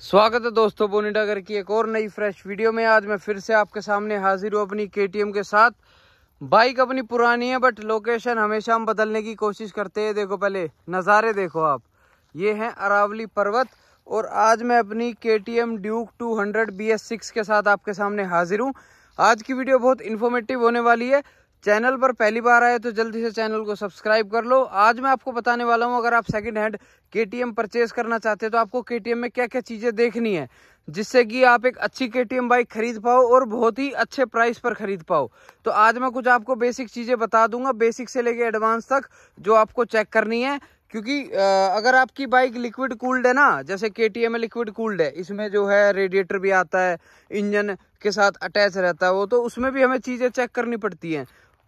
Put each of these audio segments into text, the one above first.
स्वागत है दोस्तों बोनीडागर की एक और नई फ्रेश वीडियो में आज मैं फिर से आपके सामने हाजिर हूँ अपनी के के साथ बाइक अपनी पुरानी है बट लोकेशन हमेशा हम बदलने की कोशिश करते हैं देखो पहले नज़ारे देखो आप ये हैं अरावली पर्वत और आज मैं अपनी K T M Duke two hundred B S six के साथ आपके सामने हाजिर हूँ आज की वीडियो बहुत इन्फॉर्मेटिव होने वाली है चैनल पर पहली बार आए तो जल्दी से चैनल को सब्सक्राइब कर लो आज मैं आपको बताने वाला हूं अगर आप सेकंड हैंड के परचेज करना चाहते हैं तो आपको के में क्या क्या चीज़ें देखनी है जिससे कि आप एक अच्छी के बाइक खरीद पाओ और बहुत ही अच्छे प्राइस पर खरीद पाओ तो आज मैं कुछ आपको बेसिक चीज़ें बता दूंगा बेसिक से लेके एडवांस तक जो आपको चेक करनी है क्योंकि अगर आपकी बाइक लिक्विड कूल्ड है ना जैसे के एम लिक्विड कूल्ड है इसमें जो है रेडिएटर भी आता है इंजन के साथ अटैच रहता है वो तो उसमें भी हमें चीज़ें चेक करनी पड़ती हैं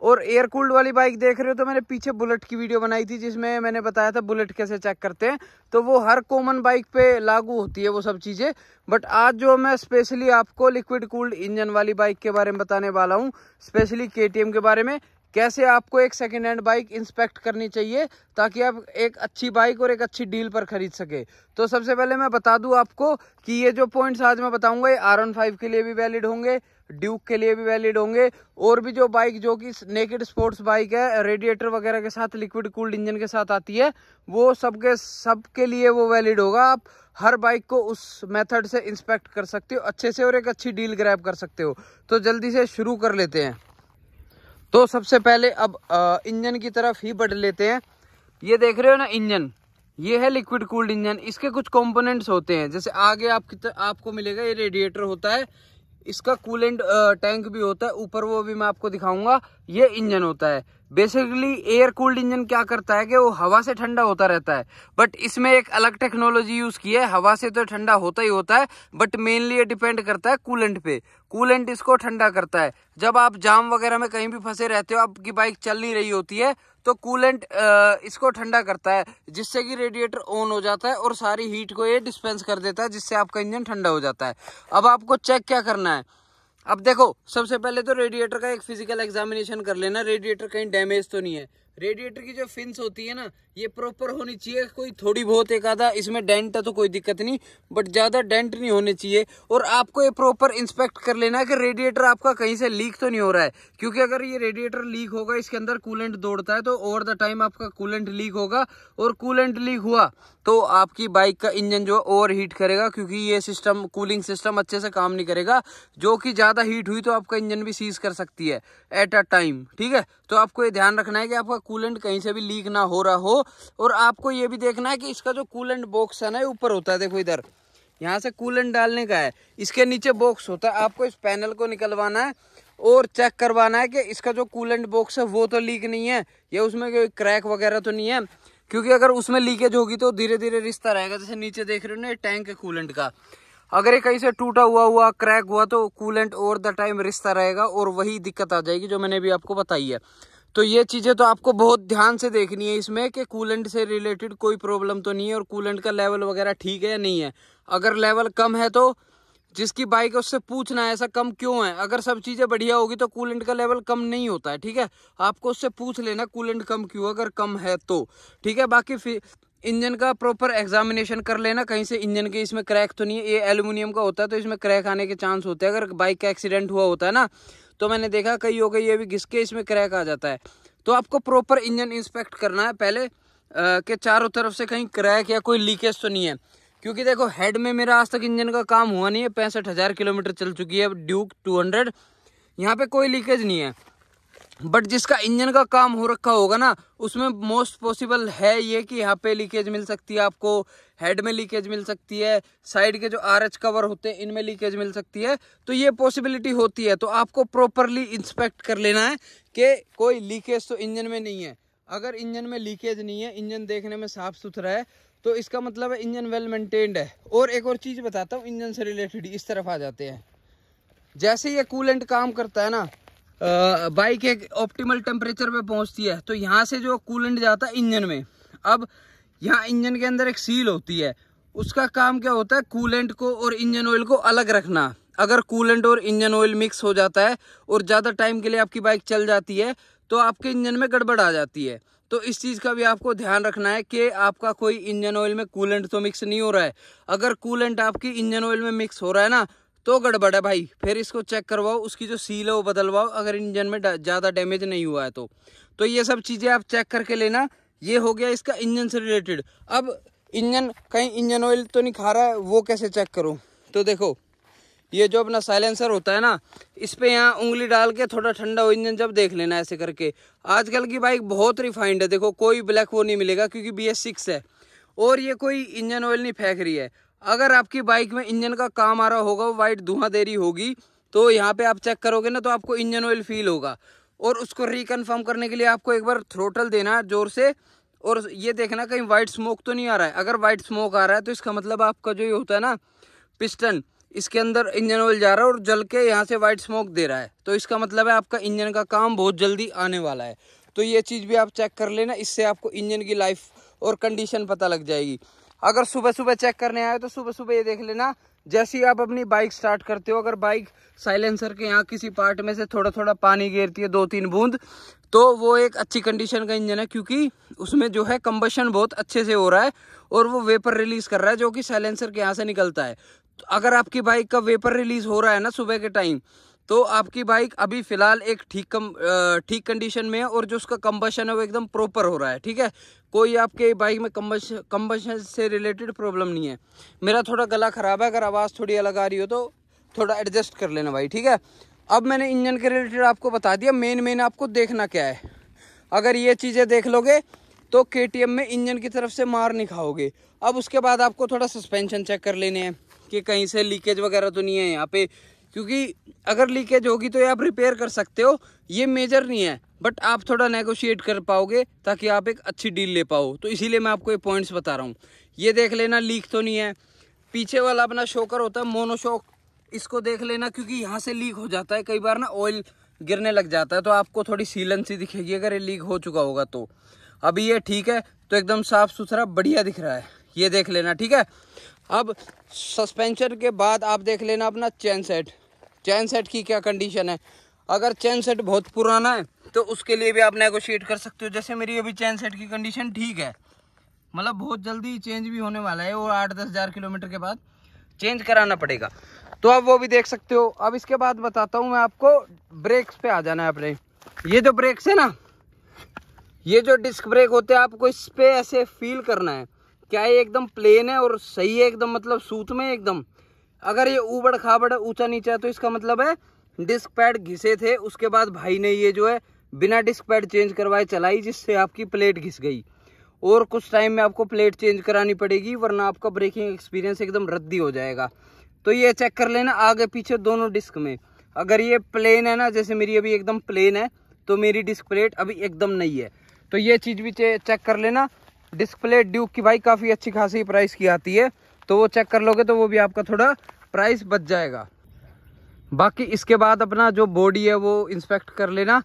और एयर कूल्ड वाली बाइक देख रहे हो तो मैंने पीछे बुलेट की वीडियो बनाई थी जिसमें मैंने बताया था बुलेट कैसे चेक करते हैं तो वो हर कॉमन बाइक पे लागू होती है वो सब चीज़ें बट आज जो मैं स्पेशली आपको लिक्विड कूल्ड इंजन वाली बाइक के बारे में बताने वाला हूँ स्पेशली के के बारे में कैसे आपको एक सेकेंड हैंड बाइक इंस्पेक्ट करनी चाहिए ताकि आप एक अच्छी बाइक और एक अच्छी डील पर खरीद सके तो सबसे पहले मैं बता दूं आपको कि ये जो पॉइंट्स आज मैं बताऊंगा ये आर वन फाइव के लिए भी वैलिड होंगे ड्यूक के लिए भी वैलिड होंगे और भी जो बाइक जो कि नेकेड स्पोर्ट्स बाइक है रेडिएटर वगैरह के साथ लिक्विड कूल्ड इंजन के साथ आती है वो सबके सबके लिए वो वैलिड होगा आप हर बाइक को उस मेथड से इंस्पेक्ट कर सकते हो अच्छे से और एक अच्छी डील ग्रैप कर सकते हो तो जल्दी से शुरू कर लेते हैं तो सबसे पहले अब इंजन की तरफ ही बढ़ लेते हैं ये देख रहे हो ना इंजन ये है लिक्विड कूल्ड इंजन इसके कुछ कंपोनेंट्स होते हैं जैसे आगे आपकी आपको मिलेगा ये रेडिएटर होता है इसका कूलेंट टैंक भी होता है ऊपर वो भी मैं आपको दिखाऊंगा ये इंजन होता है बेसिकली एयर कूल्ड इंजन क्या करता है कि वो हवा से ठंडा होता रहता है बट इसमें एक अलग टेक्नोलॉजी यूज की है हवा से तो ठंडा होता ही होता है बट मेनली ये डिपेंड करता है कूलेंट पे कूलेंट इसको ठंडा करता है जब आप जाम वगैरह में कहीं भी फंसे रहते हो आपकी बाइक चल नहीं रही होती है तो कूलेंट इसको ठंडा करता है जिससे कि रेडिएटर ऑन हो जाता है और सारी हीट को ये डिस्पेंस कर देता है जिससे आपका इंजन ठंडा हो जाता है अब आपको चेक क्या करना है अब देखो सबसे पहले तो रेडिएटर का एक फिजिकल एग्जामिनेशन कर लेना रेडिएटर कहीं डैमेज तो नहीं है रेडिएटर की जो फिंस होती है ना ये प्रॉपर होनी चाहिए कोई थोड़ी बहुत एक आधा इसमें डेंट है तो कोई दिक्कत नहीं बट ज़्यादा डेंट नहीं होने चाहिए और आपको ये प्रॉपर इंस्पेक्ट कर लेना है कि रेडिएटर आपका कहीं से लीक तो नहीं हो रहा है क्योंकि अगर ये रेडिएटर लीक होगा इसके अंदर कूलेंट दौड़ता है तो ओवर द टाइम आपका कूलेंट लीक होगा और कूलेंट लीक हुआ तो आपकी बाइक का इंजन जो है ओवर हीट करेगा क्योंकि ये सिस्टम कूलिंग सिस्टम अच्छे से काम नहीं करेगा जो कि ज़्यादा हीट हुई तो आपका इंजन भी सीज कर सकती है एट अ टाइम ठीक है तो आपको ये ध्यान रखना है कि आपका कूलेंट कहीं से भी लीक ना हो रहा हो और आपको ये भी देखना है कि इसका जो कूलेंट बॉक्स है ना ऊपर होता है देखो इधर यहाँ से कूलेंट डालने का है इसके नीचे बॉक्स होता है आपको इस पैनल को निकलवाना है और चेक करवाना है कि इसका जो कूलेंट बॉक्स है वो तो लीक नहीं है या उसमें कोई क्रैक वगैरह तो नहीं है क्योंकि अगर उसमें लीकेज होगी तो धीरे धीरे रिश्ता रहेगा जैसे नीचे देख रहे हो ना टैंक है कूलेंट का अगर ये कहीं से टूटा हुआ हुआ क्रैक हुआ तो कूलेंट और द टाइम रिश्ता रहेगा और वही दिक्कत आ जाएगी जो मैंने भी आपको बताई है तो ये चीज़ें तो आपको बहुत ध्यान से देखनी है इसमें कि कूलेंट से रिलेटेड कोई प्रॉब्लम तो नहीं है और कूलेंट का लेवल वगैरह ठीक है या नहीं है अगर लेवल कम है तो जिसकी बाइक है उससे पूछना है ऐसा कम क्यों है अगर सब चीज़ें बढ़िया होगी तो कूलेंट का लेवल कम नहीं होता है ठीक है आपको उससे पूछ लेना कूलेंट कम क्यों अगर कम है तो ठीक है बाकी फिर इंजन का प्रॉपर एग्जामिनेशन कर लेना कहीं से इंजन के इसमें क्रैक तो नहीं है ये एलुमिनियम का होता है तो इसमें क्रैक आने के चांस होते हैं अगर बाइक का एक्सीडेंट हुआ होता है ना तो मैंने देखा कई हो गई ये भी घिस के इसमें क्रैक आ जाता है तो आपको प्रॉपर इंजन इंस्पेक्ट करना है पहले के चारों तरफ से कहीं क्रैक या कोई लीकेज तो नहीं है क्योंकि देखो हेड में मेरा आज तक इंजन का काम हुआ नहीं है पैंसठ हज़ार किलोमीटर चल चुकी है ड्यूक टू हंड्रेड यहाँ पे कोई लीकेज नहीं है बट जिसका इंजन का काम हो रखा होगा ना उसमें मोस्ट पॉसिबल है ये कि यहाँ पे लीकेज मिल सकती है आपको हेड में लीकेज मिल सकती है साइड के जो आर एच कवर होते हैं इनमें लीकेज मिल सकती है तो ये पॉसिबिलिटी होती है तो आपको प्रॉपरली इंस्पेक्ट कर लेना है कि कोई लीकेज तो इंजन में नहीं है अगर इंजन में लीकेज नहीं है इंजन देखने में साफ सुथरा है तो इसका मतलब है इंजन वेल मेंटेन्ड है और एक और चीज़ बताता हूँ इंजन से रिलेटेड इस तरफ आ जाते हैं जैसे ये कूलेंट काम करता है ना बाइक एक ऑप्टिमल टेम्परेचर पे पहुंचती है तो यहाँ से जो कूलेंट जाता है इंजन में अब यहाँ इंजन के अंदर एक सील होती है उसका काम क्या होता है कूलेंट को और इंजन ऑयल को अलग रखना अगर कूलेंट और इंजन ऑयल मिक्स हो जाता है और ज़्यादा टाइम के लिए आपकी बाइक चल जाती है तो आपके इंजन में गड़बड़ आ जाती है तो इस चीज़ का भी आपको ध्यान रखना है कि आपका कोई इंजन ऑयल में कूलेंट तो मिक्स नहीं हो रहा है अगर कूलेंट आपकी इंजन ऑयल में मिक्स हो रहा है ना तो गड़बड़ है भाई फिर इसको चेक करवाओ उसकी जो सील है वो बदलवाओ अगर इंजन में ज़्यादा डैमेज नहीं हुआ है तो तो ये सब चीज़ें आप चेक करके लेना ये हो गया इसका इंजन से रिलेटेड अब इंजन कहीं इंजन ऑयल तो नहीं खा रहा है वो कैसे चेक करूँ तो देखो ये जो अपना साइलेंसर होता है ना इस पर यहाँ उंगली डाल के थोड़ा ठंडा हो इंजन जब देख लेना ऐसे करके आजकल की बाइक बहुत रिफाइंड है देखो कोई ब्लैक वो नहीं मिलेगा क्योंकि बी एस सिक्स है और ये कोई इंजन ऑयल नहीं फेंक रही है अगर आपकी बाइक में इंजन का काम आ रहा होगा वो वाइट धुआं देरी होगी तो यहाँ पे आप चेक करोगे ना तो आपको इंजन ऑयल फील होगा और उसको रिकन्फर्म करने के लिए आपको एक बार थ्रोटल देना है ज़ोर से और ये देखना कहीं वाइट स्मोक तो नहीं आ रहा है अगर वाइट स्मोक आ रहा है तो इसका मतलब आपका जो ये होता है ना पिस्टन इसके अंदर इंजन ऑयल जा रहा है और जल के यहाँ से वाइट स्मोक दे रहा है तो इसका मतलब है आपका इंजन का काम बहुत जल्दी आने वाला है तो ये चीज़ भी आप चेक कर लेना इससे आपको इंजन की लाइफ और कंडीशन पता लग जाएगी अगर सुबह सुबह चेक करने आए तो सुबह सुबह ये देख लेना जैसे ही आप अपनी बाइक स्टार्ट करते हो अगर बाइक साइलेंसर के यहाँ किसी पार्ट में से थोड़ा थोड़ा पानी गिरती है दो तीन बूंद तो वो एक अच्छी कंडीशन का इंजन है क्योंकि उसमें जो है कंबशन बहुत अच्छे से हो रहा है और वो वेपर रिलीज कर रहा है जो कि साइलेंसर के यहाँ से निकलता है तो अगर आपकी बाइक का वेपर रिलीज हो रहा है ना सुबह के टाइम तो आपकी बाइक अभी फिलहाल एक ठीक कम ठीक कंडीशन में है और जो उसका कम्बशन है वो एकदम प्रॉपर हो रहा है ठीक है कोई आपके बाइक में कम्बश कम्बशन से रिलेटेड प्रॉब्लम नहीं है मेरा थोड़ा गला ख़राब है अगर आवाज़ थोड़ी अलग आ रही हो तो थोड़ा एडजस्ट कर लेना भाई ठीक है अब मैंने इंजन के रिलेटेड आपको बता दिया मेन मेन आपको देखना क्या है अगर ये चीज़ें देख लोगे तो के में इंजन की तरफ से मार नहीं खाओगे अब उसके बाद आपको थोड़ा सस्पेंशन चेक कर लेने हैं कि कहीं से लीकेज वगैरह तो नहीं है यहाँ पे क्योंकि अगर लीकेज होगी तो ये आप रिपेयर कर सकते हो ये मेजर नहीं है बट आप थोड़ा नेगोशिएट कर पाओगे ताकि आप एक अच्छी डील ले पाओ तो इसीलिए मैं आपको ये पॉइंट्स बता रहा हूँ ये देख लेना लीक तो नहीं है पीछे वाला अपना शोकर होता है मोनोशोक इसको देख लेना क्योंकि यहाँ से लीक हो जाता है कई बार ना ऑयल गिरने लग जाता है तो आपको थोड़ी सीलन सी दिखेगी अगर ये लीक हो चुका होगा तो अभी ये ठीक है तो एकदम साफ़ सुथरा बढ़िया दिख रहा है ये देख लेना ठीक है अब सस्पेंशन के बाद आप देख लेना अपना चैन सेट चैन सेट की क्या कंडीशन है अगर चैन सेट बहुत पुराना है तो उसके लिए भी आप नेगोशिएट कर सकते हो जैसे मेरी अभी चैन सेट की कंडीशन ठीक है मतलब बहुत जल्दी चेंज भी होने वाला है वो आठ दस हज़ार किलोमीटर के बाद चेंज कराना पड़ेगा तो आप वो भी देख सकते हो अब इसके बाद बताता हूँ मैं आपको ब्रेक्स पे आ जाना है अपने ये जो ब्रेक्स है ना ये जो डिस्क ब्रेक होते हैं आपको इस पर ऐसे फील करना है क्या ये एकदम प्लेन है और सही है एकदम मतलब सूत में एकदम अगर ये ऊबड़ खाबड़ ऊंचा नीचा है तो इसका मतलब है डिस्क पैड घिसे थे उसके बाद भाई ने ये जो है बिना डिस्क पैड चेंज करवाए चलाई जिससे आपकी प्लेट घिस गई और कुछ टाइम में आपको प्लेट चेंज करानी पड़ेगी वरना आपका ब्रेकिंग एक्सपीरियंस एकदम रद्दी हो जाएगा तो ये चेक कर लेना आगे पीछे दोनों डिस्क में अगर ये प्लेन है ना जैसे मेरी अभी एकदम प्लेन है तो मेरी डिस्क प्लेट अभी एकदम नहीं है तो ये चीज़ भी चेक कर लेना डिस्प्ले ड्यूक की भाई काफ़ी अच्छी खासी प्राइस की आती है तो वो चेक कर लोगे तो वो भी आपका थोड़ा प्राइस बच जाएगा बाकी इसके बाद अपना जो बॉडी है वो इंस्पेक्ट कर लेना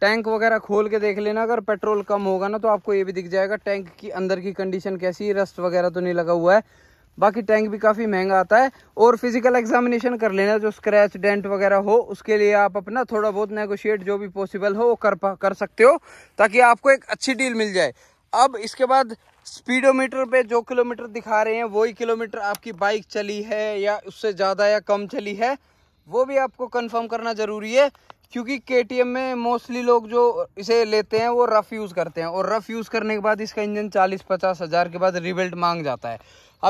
टैंक वगैरह खोल के देख लेना अगर पेट्रोल कम होगा ना तो आपको ये भी दिख जाएगा टैंक की अंदर की कंडीशन कैसी रस्ट वगैरह तो नहीं लगा हुआ है बाकी टैंक भी काफ़ी महंगा आता है और फिजिकल एग्जामिनेशन कर लेना जो स्क्रैच डेंट वगैरह हो उसके लिए आप अपना थोड़ा बहुत नेगोशिएट जो भी पॉसिबल हो वो कर कर सकते हो ताकि आपको एक अच्छी डील मिल जाए अब इसके बाद स्पीडोमीटर पे जो किलोमीटर दिखा रहे हैं वही किलोमीटर आपकी बाइक चली है या उससे ज़्यादा या कम चली है वो भी आपको कंफर्म करना ज़रूरी है क्योंकि के में मोस्टली लोग जो इसे लेते हैं वो रफ़ यूज़ करते हैं और रफ़ यूज़ करने के बाद इसका इंजन चालीस पचास हज़ार के बाद रिबेल्ट मांग जाता है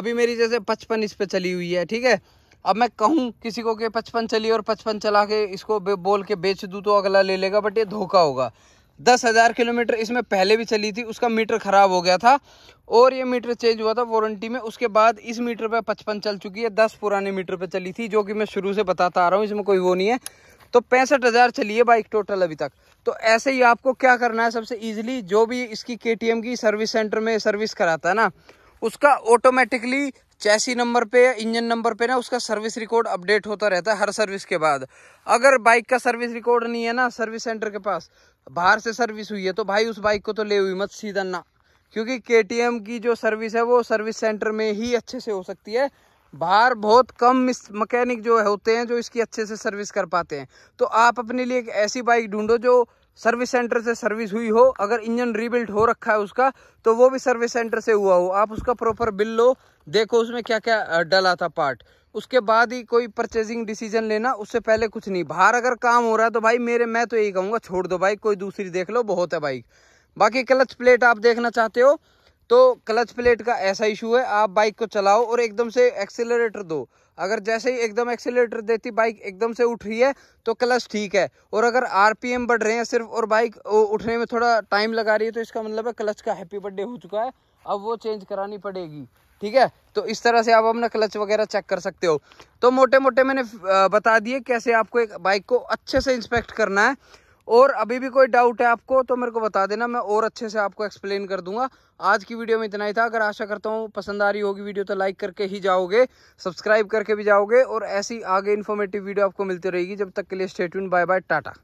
अभी मेरी जैसे पचपन इस पर चली हुई है ठीक है अब मैं कहूँ किसी को कि पचपन चली और पचपन चला के इसको बोल के बेच दूँ तो अगला ले लेगा बट ये धोखा होगा दस हज़ार किलोमीटर इसमें पहले भी चली थी उसका मीटर ख़राब हो गया था और ये मीटर चेंज हुआ था वारंटी में उसके बाद इस मीटर पे पचपन चल चुकी है दस पुराने मीटर पे चली थी जो कि मैं शुरू से बताता आ रहा हूँ इसमें कोई वो नहीं है तो पैंसठ हज़ार चली है बाइक टोटल अभी तक तो ऐसे ही आपको क्या करना है सबसे ईजिली जो भी इसकी के की सर्विस सेंटर में सर्विस कराता है ना उसका ऑटोमेटिकली चैसी नंबर पे इंजन नंबर पे ना उसका सर्विस रिकॉर्ड अपडेट होता रहता है हर सर्विस के बाद अगर बाइक का सर्विस रिकॉर्ड नहीं है ना सर्विस सेंटर के पास बाहर से सर्विस हुई है तो भाई उस बाइक को तो ले हुई मत सीधा ना क्योंकि के की जो सर्विस है वो सर्विस सेंटर में ही अच्छे से हो सकती है बाहर बहुत कम मकैनिक जो होते हैं जो इसकी अच्छे से सर्विस कर पाते हैं तो आप अपने लिए एक ऐसी बाइक ढूंढो जो सर्विस सेंटर से सर्विस हुई हो अगर इंजन रीबिल्ट हो रखा है उसका तो वो भी सर्विस सेंटर से हुआ हो आप उसका प्रॉपर बिल लो देखो उसमें क्या क्या डला था पार्ट उसके बाद ही कोई परचेजिंग डिसीजन लेना उससे पहले कुछ नहीं बाहर अगर काम हो रहा है तो भाई मेरे मैं तो यही कहूँगा छोड़ दो बाइक कोई दूसरी देख लो बहुत है बाइक बाकी क्लच प्लेट आप देखना चाहते हो तो क्लच प्लेट का ऐसा इशू है आप बाइक को चलाओ और एकदम से एक्सेलरेटर दो अगर जैसे ही एकदम एक्सेलेटर देती बाइक एकदम से उठ रही है तो क्लच ठीक है और अगर आरपीएम बढ़ रहे हैं सिर्फ और बाइक उठने में थोड़ा टाइम लगा रही है तो इसका मतलब है क्लच का हैप्पी बर्थडे हो चुका है अब वो चेंज करानी पड़ेगी ठीक है तो इस तरह से आप अपना क्लच वगैरह चेक कर सकते हो तो मोटे मोटे मैंने बता दिए कैसे आपको एक बाइक को अच्छे से इंस्पेक्ट करना है और अभी भी कोई डाउट है आपको तो मेरे को बता देना मैं और अच्छे से आपको एक्सप्लेन कर दूंगा आज की वीडियो में इतना ही था अगर आशा करता हूँ पसंद आ रही होगी वीडियो तो लाइक करके ही जाओगे सब्सक्राइब करके भी जाओगे और ऐसी आगे इन्फॉर्मेटिव वीडियो आपको मिलती रहेगी जब तक के लिए स्टेट बाय बाय टाटा